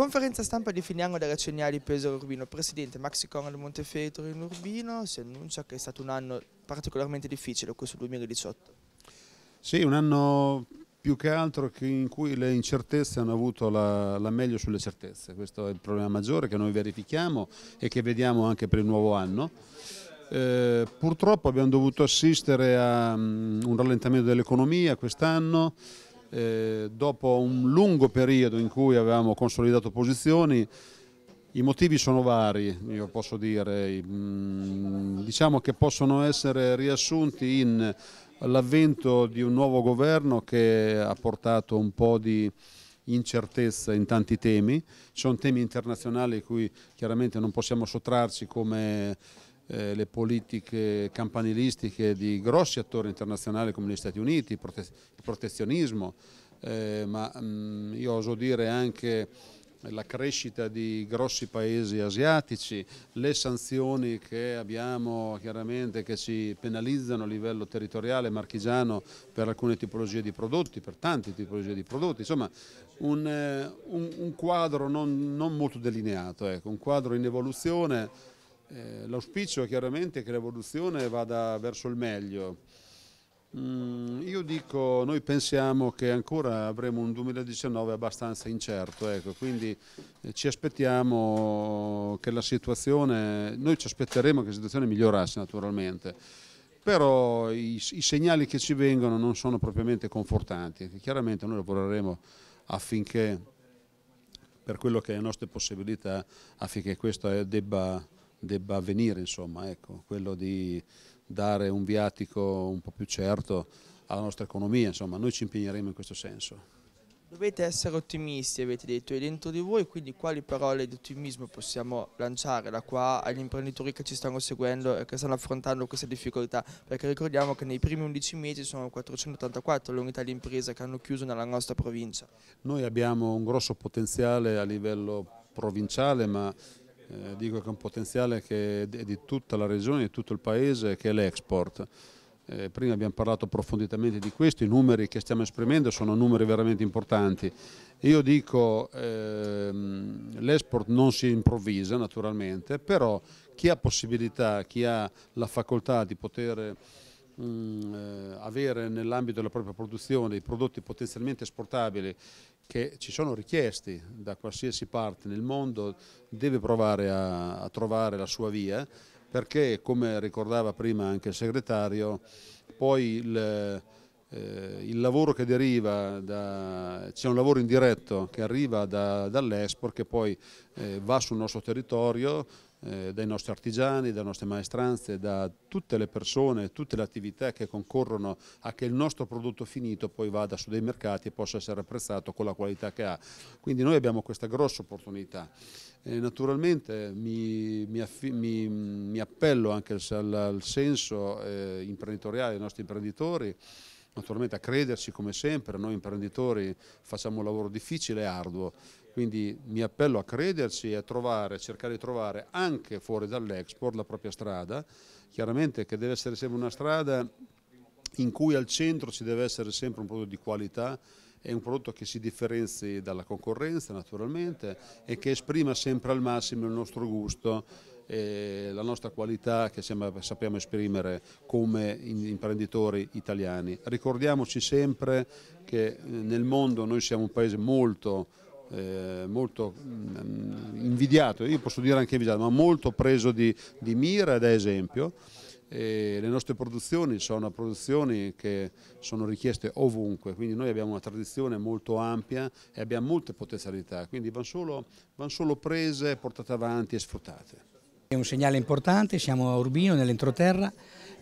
Conferenza stampa di Finiano della Cegnali Pesaro Urbino. Presidente Maxi Conrad Montefeltro in Urbino si annuncia che è stato un anno particolarmente difficile questo 2018. Sì, un anno più che altro in cui le incertezze hanno avuto la, la meglio sulle certezze. Questo è il problema maggiore che noi verifichiamo e che vediamo anche per il nuovo anno. Eh, purtroppo abbiamo dovuto assistere a um, un rallentamento dell'economia quest'anno, eh, dopo un lungo periodo in cui avevamo consolidato posizioni, i motivi sono vari, io posso dire, mm, diciamo che possono essere riassunti in l'avvento di un nuovo governo che ha portato un po' di incertezza in tanti temi, ci sono temi internazionali cui chiaramente non possiamo sottrarci come eh, le politiche campanilistiche di grossi attori internazionali come gli Stati Uniti, il, il protezionismo, eh, ma mh, mm, io oso dire anche la crescita di grossi paesi asiatici, le sanzioni che abbiamo chiaramente che ci penalizzano a livello territoriale marchigiano per alcune tipologie di prodotti, per tante tipologie di prodotti, insomma un, eh, un, un quadro non, non molto delineato, ecco, un quadro in evoluzione eh, L'auspicio è chiaramente che l'evoluzione vada verso il meglio. Mm, io dico, noi pensiamo che ancora avremo un 2019 abbastanza incerto, ecco, quindi eh, ci aspettiamo che la situazione, noi ci aspetteremo che la situazione migliorasse naturalmente, però i, i segnali che ci vengono non sono propriamente confortanti, chiaramente noi lavoreremo affinché, per quello che è le nostre possibilità, affinché questo eh, debba debba avvenire, insomma, ecco, quello di dare un viatico un po' più certo alla nostra economia, insomma, noi ci impegneremo in questo senso. Dovete essere ottimisti, avete detto, e dentro di voi, quindi quali parole di ottimismo possiamo lanciare da qua agli imprenditori che ci stanno seguendo e che stanno affrontando queste difficoltà? Perché ricordiamo che nei primi 11 mesi sono 484 le unità di impresa che hanno chiuso nella nostra provincia. Noi abbiamo un grosso potenziale a livello provinciale, ma eh, dico che è un potenziale che è di tutta la regione, di tutto il paese, che è l'export. Eh, prima abbiamo parlato approfonditamente di questo, i numeri che stiamo esprimendo sono numeri veramente importanti. Io dico ehm, l'export non si improvvisa naturalmente, però chi ha possibilità, chi ha la facoltà di poter mh, mm, eh, avere nell'ambito della propria produzione i prodotti potenzialmente esportabili che ci sono richiesti da qualsiasi parte nel mondo, deve provare a, a trovare la sua via perché come ricordava prima anche il segretario, poi il eh, il lavoro che deriva, da, c'è un lavoro indiretto che arriva da, dall'Esport che poi eh, va sul nostro territorio, eh, dai nostri artigiani, dalle nostre maestranze, da tutte le persone, tutte le attività che concorrono a che il nostro prodotto finito poi vada su dei mercati e possa essere apprezzato con la qualità che ha. Quindi noi abbiamo questa grossa opportunità. Eh, naturalmente mi, mi, mi, mi, appello anche al, al senso eh, imprenditoriale dei nostri imprenditori naturalmente a crederci come sempre, noi imprenditori facciamo un lavoro difficile e arduo, quindi mi appello a crederci e a trovare, cercare di trovare anche fuori dall'export la propria strada, chiaramente che deve essere sempre una strada in cui al centro ci deve essere sempre un prodotto di qualità è un prodotto che si differenzi dalla concorrenza naturalmente e che esprima sempre al massimo il nostro gusto e la nostra qualità che sappiamo esprimere come imprenditori italiani. Ricordiamoci sempre che eh, nel mondo noi siamo un paese molto eh, molto mh, mm, invidiato, io posso dire anche invidiato, ma molto preso di, di mira da esempio. E le nostre produzioni sono produzioni che sono richieste ovunque, quindi noi abbiamo una tradizione molto ampia e abbiamo molte potenzialità, quindi vanno solo, van solo prese, portate avanti e sfruttate. È un segnale importante, siamo a Urbino, nell'entroterra,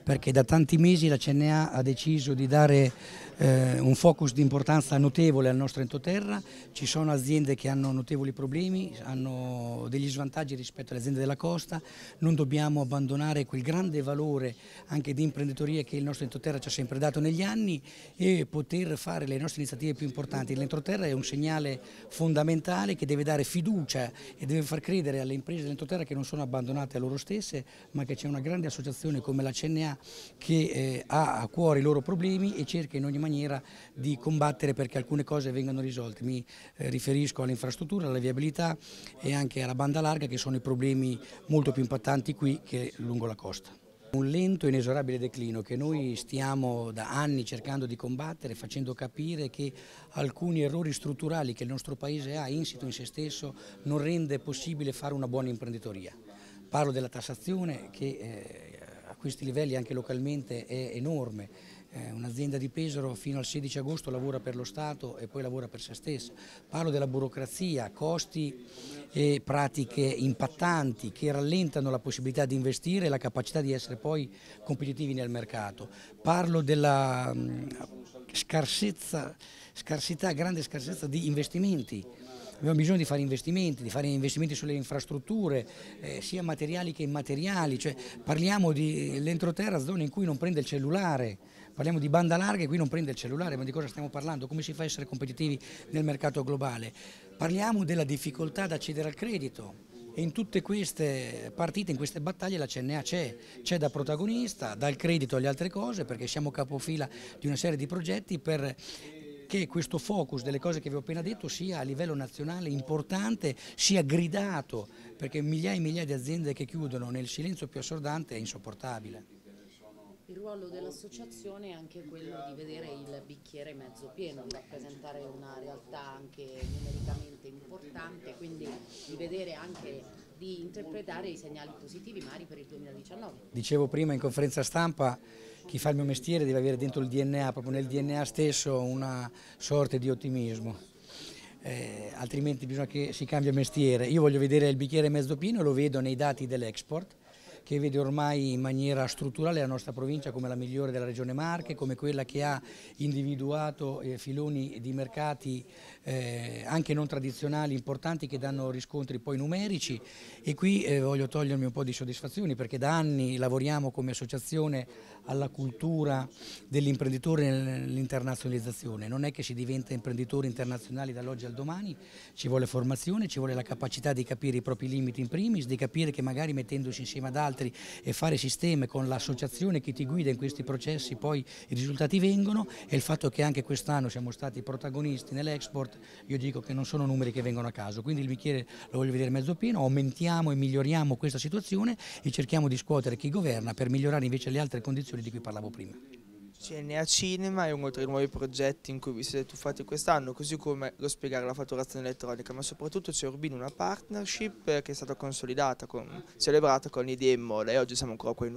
perché da tanti mesi la CNA ha deciso di dare eh, un focus di importanza notevole al nostro entoterra, ci sono aziende che hanno notevoli problemi, hanno degli svantaggi rispetto alle aziende della costa, non dobbiamo abbandonare quel grande valore anche di imprenditoria che il nostro entoterra ci ha sempre dato negli anni e poter fare le nostre iniziative più importanti. L'entroterra è un segnale fondamentale che deve dare fiducia e deve far credere alle imprese dell'entroterra che non sono abbandonate a loro stesse ma che c'è una grande associazione come la CNA che eh, ha a cuore i loro problemi e cerca in ogni maniera di combattere perché alcune cose vengano risolte. Mi eh, riferisco all'infrastruttura, alla viabilità e anche alla banda larga che sono i problemi molto più impattanti qui che lungo la costa. Un lento e inesorabile declino che noi stiamo da anni cercando di combattere facendo capire che alcuni errori strutturali che il nostro Paese ha insito in se stesso non rende possibile fare una buona imprenditoria. Parlo della tassazione che eh, questi livelli anche localmente è enorme. Eh, un'azienda di Pesaro fino al 16 agosto lavora per lo Stato e poi lavora per se stessa. Parlo della burocrazia, costi e pratiche impattanti che rallentano la possibilità di investire e la capacità di essere poi competitivi nel mercato. Parlo della mm, scarsezza, scarsità, grande scarsezza di investimenti abbiamo bisogno di fare investimenti, di fare investimenti sulle infrastrutture, eh, sia materiali che immateriali, cioè, parliamo di eh, l'entroterra, zone in cui non prende il cellulare, parliamo di banda larga e qui non prende il cellulare, ma di cosa stiamo parlando? Come si fa a essere competitivi nel mercato globale? Parliamo della difficoltà ad accedere al credito. E in tutte queste partite, in queste battaglie la CNA c'è, c'è da protagonista, dal credito alle altre cose perché siamo capofila di una serie di progetti per che questo focus delle cose che vi ho appena detto sia a livello nazionale importante, sia gridato, perché migliaia e migliaia di aziende che chiudono nel silenzio più assordante è insopportabile. Il ruolo dell'associazione è anche quello di vedere il bicchiere mezzo pieno, di rappresentare una realtà anche numericamente importante, quindi di vedere anche di interpretare i segnali positivi Mari per il 2019. Dicevo prima in conferenza stampa chi fa il mio mestiere deve avere dentro il DNA, proprio nel DNA stesso una sorta di ottimismo. Eh, altrimenti bisogna che si cambia mestiere. Io voglio vedere il bicchiere mezzo pieno, lo vedo nei dati dell'export, che vede ormai in maniera strutturale la nostra provincia come la migliore della regione Marche, come quella che ha individuato eh, filoni di mercati eh, anche non tradizionali importanti che danno riscontri poi numerici e qui eh, voglio togliermi un po' di soddisfazioni perché da anni lavoriamo come associazione alla cultura dell'imprenditore nell'internazionalizzazione, non è che si diventa imprenditori internazionali dall'oggi al domani, ci vuole formazione, ci vuole la capacità di capire i propri limiti in primis, di capire che magari mettendosi insieme ad altri altri e fare sistema con l'associazione che ti guida in questi processi, poi i risultati vengono e il fatto che anche quest'anno siamo stati protagonisti nell'export, io dico che non sono numeri che vengono a caso, quindi il bicchiere lo voglio vedere mezzo pieno, aumentiamo e miglioriamo questa situazione e cerchiamo di scuotere chi governa per migliorare invece le altre condizioni di cui parlavo prima. CNA Cinema è uno tra i nuovi progetti in cui vi siete tuffati quest'anno, così come lo spiegare la fatturazione elettronica, ma soprattutto c'è Urbino, una partnership che è stata consolidata, con, celebrata con l'IDEMO e oggi siamo ancora qui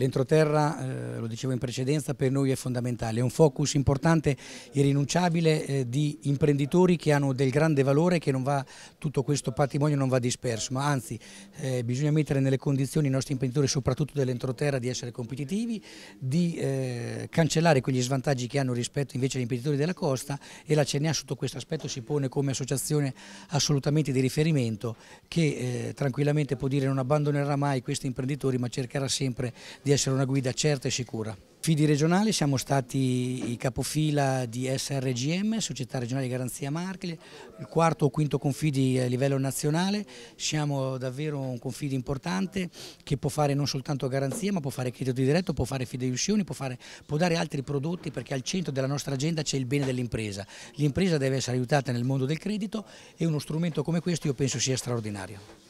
L'entroterra, eh, lo dicevo in precedenza, per noi è fondamentale, è un focus importante, irrinunciabile eh, di imprenditori che hanno del grande valore che va, tutto questo patrimonio non va disperso, ma anzi eh, bisogna mettere nelle condizioni i nostri imprenditori, soprattutto dell'entroterra, di essere competitivi, di eh, cancellare quegli svantaggi che hanno rispetto invece agli imprenditori della costa e la CNA sotto questo aspetto si pone come associazione assolutamente di riferimento che eh, tranquillamente può dire non abbandonerà mai questi imprenditori ma cercherà sempre di di essere una guida certa e sicura. Fidi regionali siamo stati i capofila di SRGM, Società Regionale di Garanzia Marche, il quarto o quinto confidi a livello nazionale, siamo davvero un confidi importante che può fare non soltanto garanzia ma può fare credito di diretto, può fare fideiussioni, può, può dare altri prodotti perché al centro della nostra agenda c'è il bene dell'impresa. L'impresa deve essere aiutata nel mondo del credito e uno strumento come questo io penso sia straordinario.